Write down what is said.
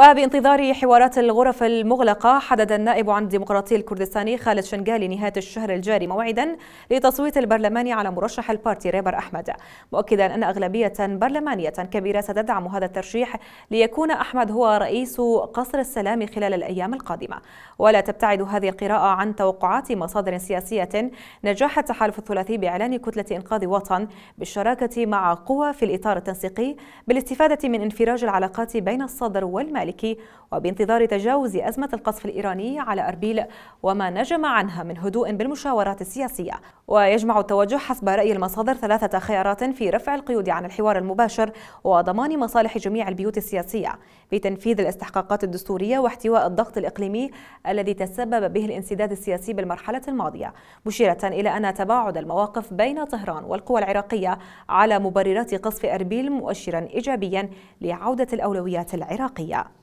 وبانتظار حوارات الغرف المغلقة حدد النائب عن الديمقراطي الكردستاني خالد شنقالي نهاية الشهر الجاري موعدا لتصويت البرلمان على مرشح البارتي ريبر أحمد مؤكدا أن أغلبية برلمانية كبيرة ستدعم هذا الترشيح ليكون أحمد هو رئيس قصر السلام خلال الأيام القادمة ولا تبتعد هذه القراءة عن توقعات مصادر سياسية نجاح التحالف الثلاثي بإعلان كتلة إنقاذ وطن بالشراكة مع قوى في الإطار التنسيقي بالاستفادة من انفراج العلاقات بين الصدر والمالي المالكي وبانتظار تجاوز أزمة القصف الإيراني على أربيل وما نجم عنها من هدوء بالمشاورات السياسية ويجمع التوجه حسب رأي المصادر ثلاثة خيارات في رفع القيود عن الحوار المباشر وضمان مصالح جميع البيوت السياسية بتنفيذ الاستحقاقات الدستورية واحتواء الضغط الإقليمي الذي تسبب به الانسداد السياسي بالمرحلة الماضية مشيرة إلى أن تباعد المواقف بين طهران والقوى العراقية على مبررات قصف أربيل مؤشرا إيجابيا لعودة الأولويات العراقية